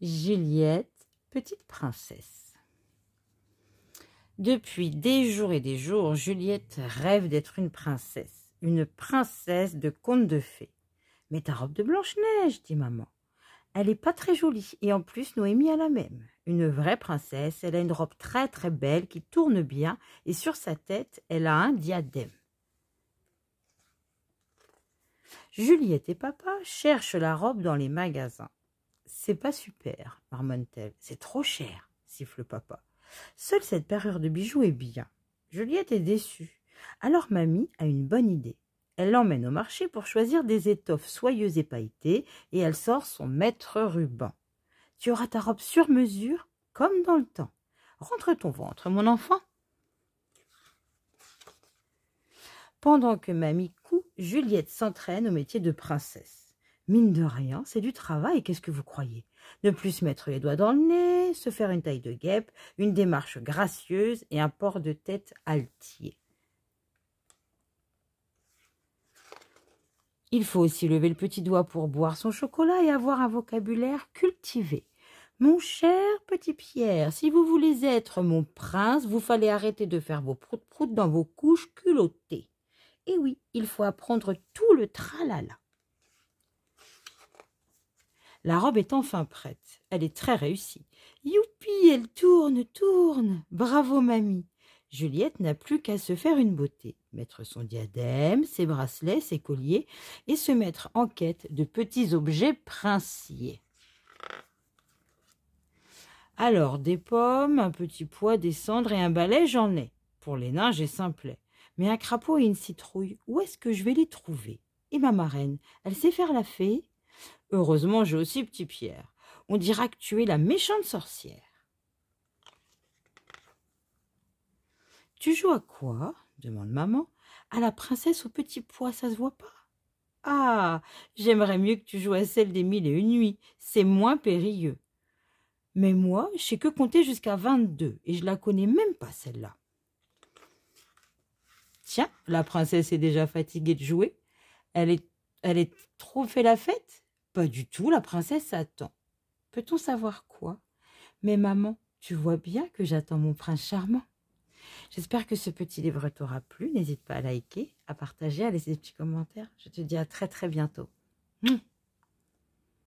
Juliette, petite princesse. Depuis des jours et des jours, Juliette rêve d'être une princesse, une princesse de conte de fées. Mais ta robe de Blanche-Neige, dit maman. Elle n'est pas très jolie, et en plus Noémie a la même. Une vraie princesse, elle a une robe très très belle qui tourne bien, et sur sa tête, elle a un diadème. Juliette et papa cherchent la robe dans les magasins. C'est pas super, marmonne-t-elle. C'est trop cher, siffle papa. Seule cette parure de bijoux est bien. Juliette est déçue. Alors mamie a une bonne idée. Elle l'emmène au marché pour choisir des étoffes soyeuses et pailletées, et elle sort son maître ruban. Tu auras ta robe sur mesure, comme dans le temps. Rentre ton ventre, mon enfant. Pendant que mamie coud, Juliette s'entraîne au métier de princesse. Mine de rien, c'est du travail, qu'est-ce que vous croyez Ne plus mettre les doigts dans le nez, se faire une taille de guêpe, une démarche gracieuse et un port de tête altier. Il faut aussi lever le petit doigt pour boire son chocolat et avoir un vocabulaire cultivé. Mon cher petit Pierre, si vous voulez être mon prince, vous fallait arrêter de faire vos proutes-proutes dans vos couches culottées. Eh oui, il faut apprendre tout le tralala. La robe est enfin prête. Elle est très réussie. Youpi, elle tourne, tourne. Bravo, mamie. Juliette n'a plus qu'à se faire une beauté, mettre son diadème, ses bracelets, ses colliers, et se mettre en quête de petits objets princiers. Alors, des pommes, un petit pois, des cendres et un balai, j'en ai. Pour les nains, j'ai simplet. Mais un crapaud et une citrouille, où est-ce que je vais les trouver Et ma marraine, elle sait faire la fée Heureusement, j'ai aussi petit Pierre. On dira que tu es la méchante sorcière. Tu joues à quoi demande maman. À la princesse au petit pois, ça se voit pas. Ah. J'aimerais mieux que tu joues à celle des mille et une nuits. C'est moins périlleux. Mais moi, je sais que compter jusqu'à vingt-deux, et je la connais même pas celle-là. Tiens, la princesse est déjà fatiguée de jouer. Elle est elle est trop fait la fête pas du tout, la princesse attend. Peut-on savoir quoi Mais maman, tu vois bien que j'attends mon prince charmant. J'espère que ce petit livre t'aura plu. N'hésite pas à liker, à partager, à laisser des petits commentaires. Je te dis à très très bientôt.